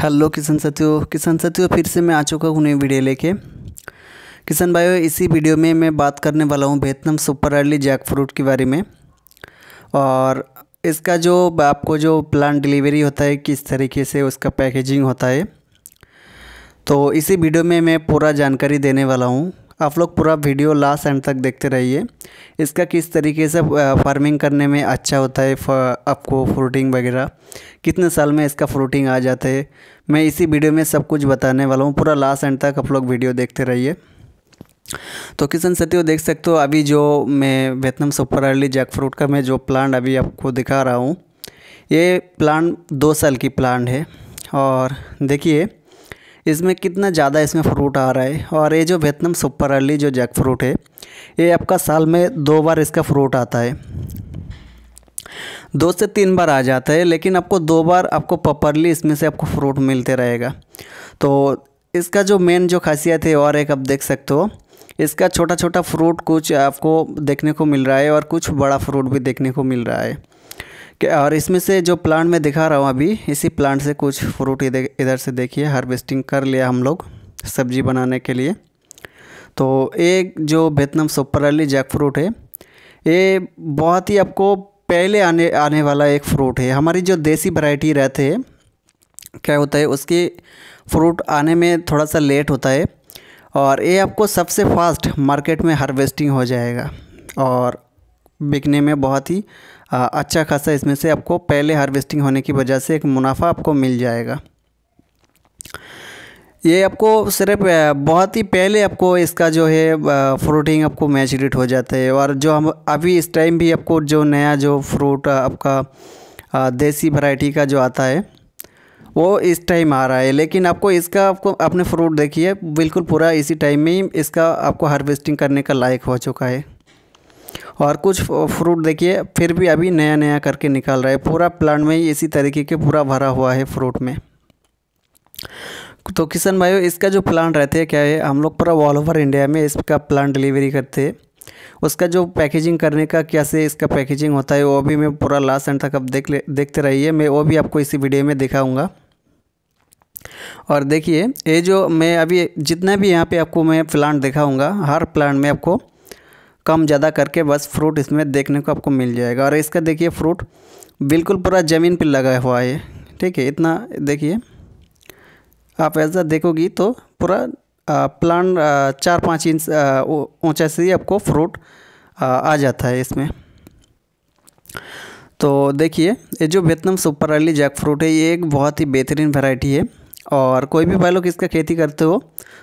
hello किसान साथियों किसान साथियों फिर से मैं आ चुका हूँ नई वीडियो लेके किसान भाइयों इसी वीडियो में मैं बात करने वाला हूँ Vietnam super early jackfruit के बारे में और इसका जो आपको जो प्लान डिलीवरी होता है किस तरीके से उसका पैकेजिंग होता है तो इसी वीडियो में मैं पूरा जानकारी देने वाला हूँ आप लोग पूरा वीडियो लास्ट एंड तक देखते रहिए इसका किस तरीके से फार्मिंग करने में अच्छा होता है आपको फ्रूटिंग वगैरह कितने साल में इसका फ्रूटिंग आ जाता है मैं इसी वीडियो में सब कुछ बताने वाला हूँ पूरा लास्ट एंड तक आप लोग वीडियो देखते रहिए तो किसान सत्यो देख सकते हो अभी जो मैं Vietnam super early jackfruit का मैं जो प्लांट अभी आपको दिखा रहा हूँ ये प्लांट दो साल की प्लांट है और देखिए इसमें कितना ज़्यादा इसमें फ्रूट आ रहा है और ये जो वेतनम सुपर अर्ली जो जैक फ्रूट है ये आपका साल में दो बार इसका फ्रूट आता है दो से तीन बार आ जाता है लेकिन आपको दो बार आपको पपरली इसमें से आपको फ्रूट मिलते रहेगा तो इसका जो मेन जो खासियत है और एक आप देख सकते हो इसका छोटा छोटा फ्रूट कुछ आपको देखने को मिल रहा है और कुछ बड़ा फ्रूट भी देखने को मिल रहा है और इसमें से जो प्लांट मैं दिखा रहा हूँ अभी इसी प्लांट से कुछ फ्रूट इधर से देखिए हार्वेस्टिंग कर लिया हम लोग सब्जी बनाने के लिए तो एक जो Vietnam super early jackfruit है ये बहुत ही आपको पहले आने आने वाला एक फ्रूट है हमारी जो देसी वैरायटी रहते हैं क्या होता है उसकी फ्रूट आने में थोड़ा सा लेट होता है और ये आपको सबसे फास्ट मार्केट में हार्वेस्टिंग हो जाएगा और बिकने में बहुत ही अच्छा खासा इसमें से आपको पहले हार्वेस्टिंग होने की वजह से एक मुनाफा आपको मिल जाएगा ये आपको सिर्फ बहुत ही पहले आपको इसका जो है फ्रूटिंग आपको मैचरेट हो जाता है और जो हम अभी इस टाइम भी आपको जो नया जो फ्रूट आपका देसी वैरायटी का जो आता है वो इस टाइम आ रहा है लेकिन आपको इसका आपको अपने फ्रूट देखिए बिल्कुल पूरा इसी टाइम में ही इसका आपको हार्वेस्टिंग करने का लायक हो चुका है और कुछ फ्रूट देखिए फिर भी अभी नया नया करके निकाल रहा है पूरा प्लांट में इसी तरीके के पूरा भरा हुआ है फ्रूट में तो किशन भाई इसका जो प्लांट रहते हैं क्या है हम लोग पूरा ऑल ओवर इंडिया में इसका प्लांट डिलीवरी करते हैं उसका जो पैकेजिंग करने का कैसे इसका पैकेजिंग होता है वो भी मैं पूरा लास्ट एंड तक आप देख ले देखते रहिए मैं वो भी आपको इसी वीडियो में दिखाऊंगा और देखिए ये जो मैं अभी जितना भी यहाँ पे आपको मैं प्लांट दिखाऊंगा हर प्लांट में आपको कम ज़्यादा करके बस फ्रूट इसमें देखने को आपको मिल जाएगा और इसका देखिए फ्रूट बिल्कुल पूरा ज़मीन पर लगा हुआ है ठीक है इतना देखिए आप ऐसा देखोगी तो पूरा प्लांट चार पाँच इंच ऊँचा से ही आपको फ्रूट आ, आ जाता है इसमें तो देखिए ये जो Vietnam super early jackfruit है ये एक बहुत ही बेहतरीन वैरायटी है और कोई भी भाई लोग इसका खेती करते हो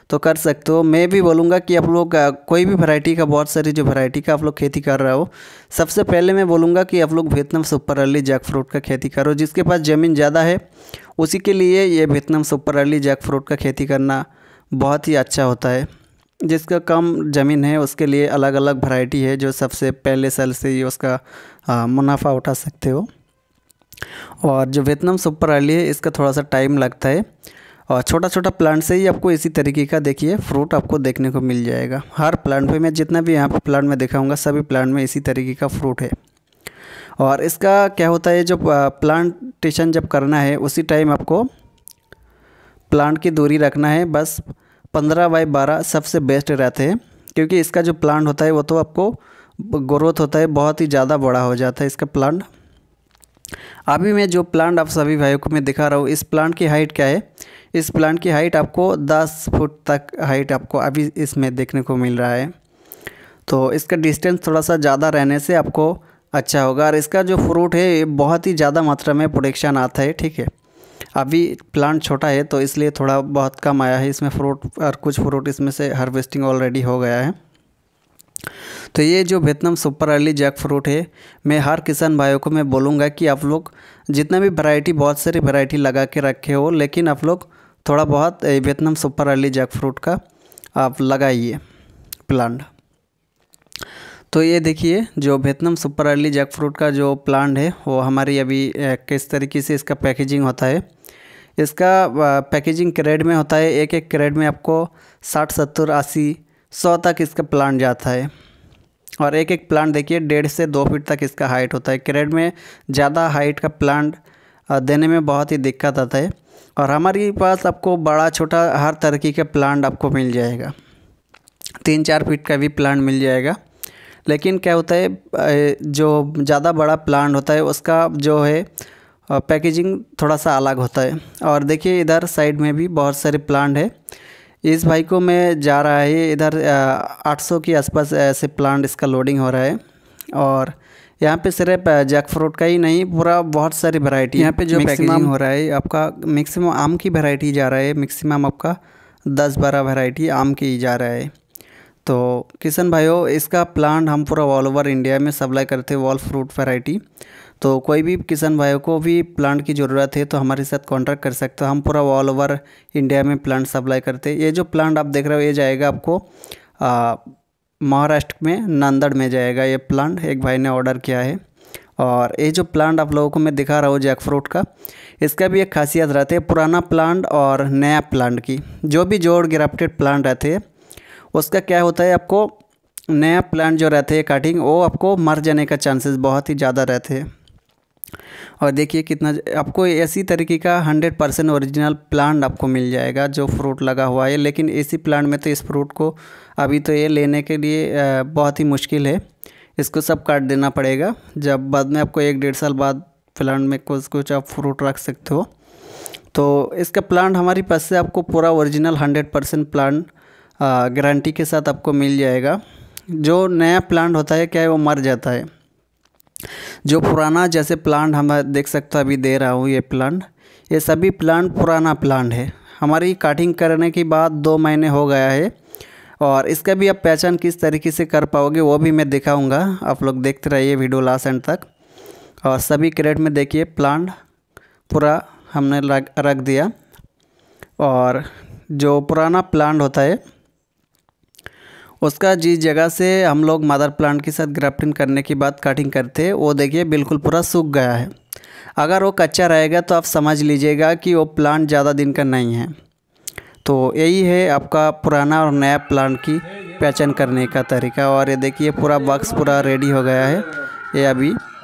तो कर सकते हो मैं भी बोलूँगा कि आप लोग कोई भी वैरायटी का बहुत सारी जो वैरायटी का आप लोग खेती कर रहे हो सबसे पहले मैं बोलूँगा कि आप लोग Vietnam super early jackfruit का खेती करो जिसके पास ज़मीन ज़्यादा है उसी के लिए ये Vietnam super early jackfruit का खेती करना बहुत ही अच्छा होता है जिसका कम ज़मीन है उसके लिए अलग अलग वैरायटी है जो सबसे पहले साल से ही उसका मुनाफा उठा सकते हो और जो वेतनम सुपर आली है इसका थोड़ा सा टाइम लगता है और छोटा छोटा प्लांट से ही आपको इसी तरीके का देखिए फ्रूट आपको देखने को मिल जाएगा हर प्लांट पे मैं जितना भी यहाँ पे प्लांट में दिखाऊंगा सभी प्लांट में इसी तरीके का फ्रूट है और इसका क्या होता है जो प्लांटेशन जब करना है उसी टाइम आपको प्लांट की दूरी रखना है बस पंद्रह बाई बारह सबसे बेस्ट रहते हैं क्योंकि इसका जो प्लांट होता है वो तो आपको ग्रोथ होता है बहुत ही ज़्यादा बड़ा हो जाता है इसका प्लांट अभी मैं जो प्लांट आप सभी भाइयों को मैं दिखा रहा हूँ इस प्लांट की हाइट क्या है इस प्लांट की हाइट आपको दस फुट तक हाइट आपको अभी इसमें देखने को मिल रहा है तो इसका डिस्टेंस थोड़ा सा ज़्यादा रहने से आपको अच्छा होगा और इसका जो फ्रूट है बहुत ही ज़्यादा मात्रा में प्रोडक्शन आता है ठीक है अभी प्लांट छोटा है तो इसलिए थोड़ा बहुत कम आया है इसमें फ्रूट और कुछ फ्रूट इसमें से हार्वेस्टिंग ऑलरेडी हो गया है तो ये जो Vietnam super early jackfruit है मैं हर किसान भाइयों को मैं बोलूँगा कि आप लोग जितना भी वैरायटी बहुत सारी वैरायटी लगा के रखे हो लेकिन आप लोग थोड़ा बहुत Vietnam super early jackfruit का आप लगाइए प्लांट तो ये देखिए जो Vietnam super early jackfruit का जो प्लांट है वो हमारी अभी किस तरीके से इसका पैकेजिंग होता है इसका पैकेजिंग क्रेड में होता है एक एक क्रेड में आपको साठ सत्तर अस्सी सौ तक इसका प्लांट जाता है और एक एक प्लांट देखिए डेढ़ से दो फीट तक इसका हाइट होता है क्रेड में ज़्यादा हाइट का प्लांट देने में बहुत ही दिक्कत आता है और हमारे पास आपको बड़ा छोटा हर तरीके का प्लांट आपको मिल जाएगा तीन चार फीट का भी प्लांट मिल जाएगा लेकिन क्या होता है जो ज़्यादा बड़ा प्लांट होता है उसका जो है पैकेजिंग थोड़ा सा अलग होता है और देखिए इधर साइड में भी बहुत सारे प्लांट है इस भाई को मैं जा रहा है इधर 800 के आसपास ऐसे प्लांट इसका लोडिंग हो रहा है और यहाँ पे सिर्फ जैक फ्रूट का ही नहीं पूरा बहुत सारी वैरायटी यहाँ पे जो मैक्सिमम हो रहा है आपका मैक्सिमम आम की वैरायटी जा रहा है मैक्सिमम आपका दस बारह वैरायटी आम की जा रहा है तो किशन भाइयों इसका प्लांट हम पूरा ऑल ओवर इंडिया में सप्लाई करते हैं वॉल फ्रूट वैरायटी तो कोई भी किसान भाइयों को भी प्लांट की ज़रूरत है तो हमारे साथ कॉन्ट्रैक्ट कर सकते हो हम पूरा ऑल ओवर इंडिया में प्लांट सप्लाई करते हैं ये जो प्लांट आप देख रहे हो ये जाएगा आपको महाराष्ट्र में नांदड़ में जाएगा ये प्लांट एक भाई ने ऑर्डर किया है और ये जो प्लांट आप लोगों को मैं दिखा रहा हूँ जैक फ्रूट का इसका भी एक खासियत रहती है पुराना प्लांट और नया प्लांट की जो भी जोड़ ग्राफ्टेड प्लांट रहते हैं उसका क्या होता है आपको नया प्लांट जो रहते हैं कटिंग वो आपको मर जाने का चांसेस बहुत ही ज़्यादा रहते हैं और देखिए कितना आपको ऐसी तरीके का 100 परसेंट ओरिजिनल प्लांट आपको मिल जाएगा जो फ्रूट लगा हुआ है लेकिन इसी प्लांट में तो इस फ्रूट को अभी तो ये लेने के लिए बहुत ही मुश्किल है इसको सब काट देना पड़ेगा जब बाद में आपको एक डेढ़ साल बाद प्लांट में कुछ कुछ आप फ्रूट रख सकते हो तो इसका प्लांट हमारी पास से आपको पूरा original hundred percent plant guarantee के साथ आपको मिल जाएगा जो नया प्लांट होता है क्या है वो मर जाता है जो पुराना जैसे प्लांट हम देख सकते अभी दे रहा हूँ ये प्लांट ये सभी प्लांट पुराना प्लांट है हमारी काटिंग करने के बाद दो महीने हो गया है और इसका भी आप पहचान किस तरीके से कर पाओगे वो भी मैं दिखाऊंगा आप लोग देखते रहिए वीडियो लास्ट एंड तक और सभी क्रेट में देखिए प्लांट पूरा हमने रख दिया और जो पुराना प्लांट होता है उसका जिस जगह से हम लोग मदर प्लांट के साथ ग्राफ्टिंग करने के बाद कटिंग करते हैं वो देखिए बिल्कुल पूरा सूख गया है अगर वो कच्चा रहेगा तो आप समझ लीजिएगा कि वो प्लांट ज़्यादा दिन का नहीं है तो यही है आपका पुराना और नया प्लांट की पहचान करने का तरीका और ये देखिए पूरा बक्स पूरा रेडी हो गया है ये अभी